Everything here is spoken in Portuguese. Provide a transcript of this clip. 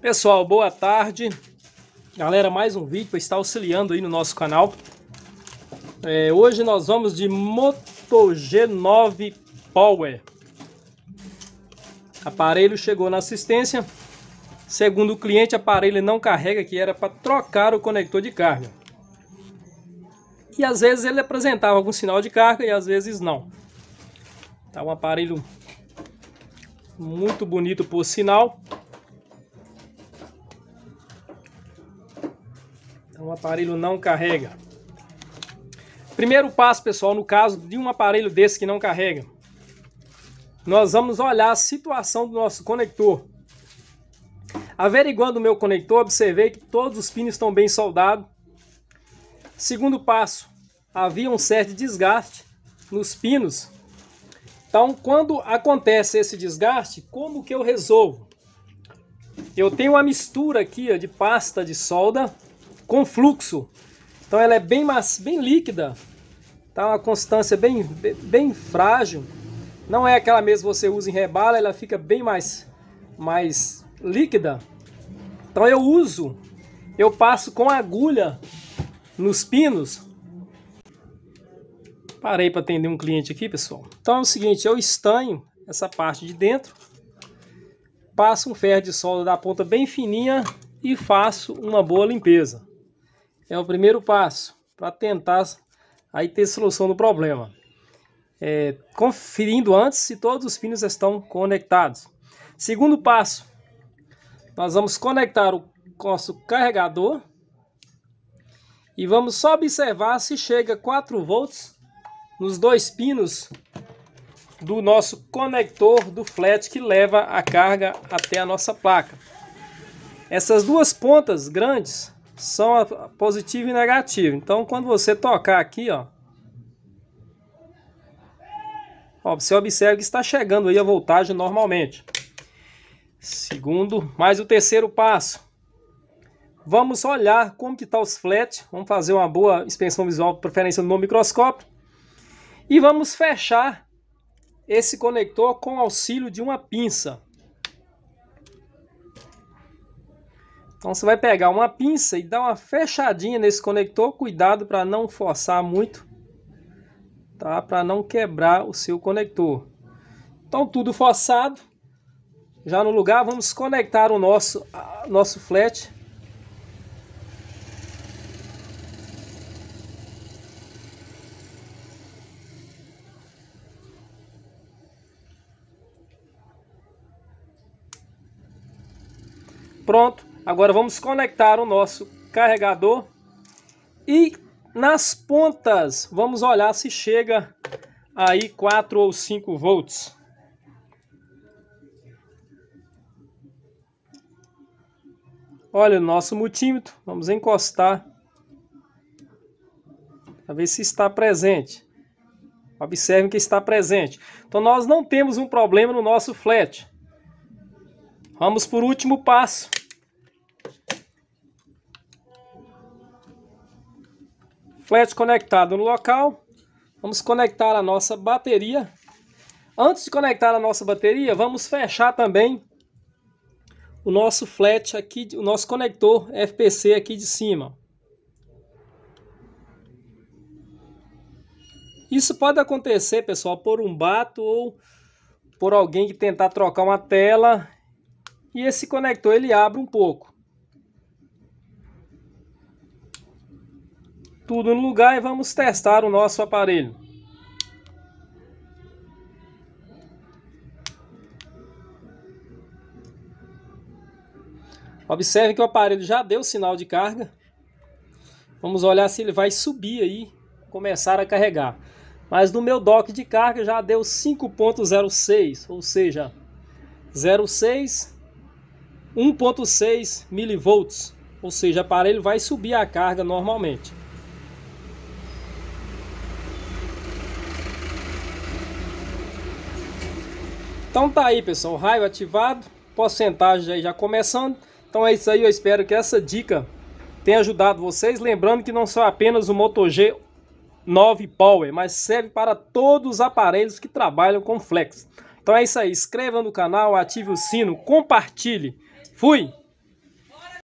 Pessoal, boa tarde. Galera, mais um vídeo para estar auxiliando aí no nosso canal. É, hoje nós vamos de Moto G9 Power. Aparelho chegou na assistência. Segundo o cliente, aparelho não carrega, que era para trocar o conector de carga. E às vezes ele apresentava algum sinal de carga e às vezes não. Tá um aparelho muito bonito por sinal. Então o aparelho não carrega. Primeiro passo, pessoal, no caso de um aparelho desse que não carrega, nós vamos olhar a situação do nosso conector. Averiguando o meu conector, observei que todos os pinos estão bem soldados. Segundo passo, havia um certo desgaste nos pinos. Então, quando acontece esse desgaste, como que eu resolvo? Eu tenho uma mistura aqui ó, de pasta de solda com fluxo. Então ela é bem, mais bem líquida, tá uma constância bem, bem, bem frágil. Não é aquela mesmo que você usa em rebala, ela fica bem mais, mais líquida. Então eu uso, eu passo com agulha nos pinos. Parei para atender um cliente aqui, pessoal. Então é o seguinte, eu estanho essa parte de dentro, passo um ferro de solda da ponta bem fininha e faço uma boa limpeza é o primeiro passo para tentar aí ter solução do problema. É, conferindo antes se todos os pinos estão conectados. Segundo passo, nós vamos conectar o nosso carregador e vamos só observar se chega 4 volts nos dois pinos do nosso conector do flat que leva a carga até a nossa placa. Essas duas pontas grandes são positivo e negativo. Então, quando você tocar aqui, ó, ó você observa que está chegando aí a voltagem normalmente. Segundo, mais o terceiro passo. Vamos olhar como que está os flats. Vamos fazer uma boa expansão visual, preferência no microscópio. E vamos fechar esse conector com auxílio de uma pinça. Então você vai pegar uma pinça e dar uma fechadinha nesse conector, cuidado para não forçar muito, tá? Para não quebrar o seu conector. Então tudo forçado. Já no lugar vamos conectar o nosso a, nosso flat. Pronto, Agora vamos conectar o nosso carregador e nas pontas vamos olhar se chega aí 4 ou 5 volts. Olha o nosso multímetro, vamos encostar para ver se está presente. Observem que está presente. Então nós não temos um problema no nosso flat. Vamos por último passo. Flash conectado no local. Vamos conectar a nossa bateria. Antes de conectar a nossa bateria, vamos fechar também o nosso flat aqui, o nosso conector FPC aqui de cima. Isso pode acontecer, pessoal, por um bato ou por alguém que tentar trocar uma tela e esse conector ele abre um pouco. tudo no lugar e vamos testar o nosso aparelho. Observe que o aparelho já deu sinal de carga. Vamos olhar se ele vai subir aí, começar a carregar. Mas no meu dock de carga já deu 5.06, ou seja, 0,6, 1.6 milivolts. Ou seja, o aparelho vai subir a carga normalmente. Então tá aí, pessoal, raio ativado, porcentagem aí já começando. Então é isso aí, eu espero que essa dica tenha ajudado vocês. Lembrando que não só apenas o Moto G9 Power, mas serve para todos os aparelhos que trabalham com flex. Então é isso aí, inscreva no canal, ative o sino, compartilhe. Fui!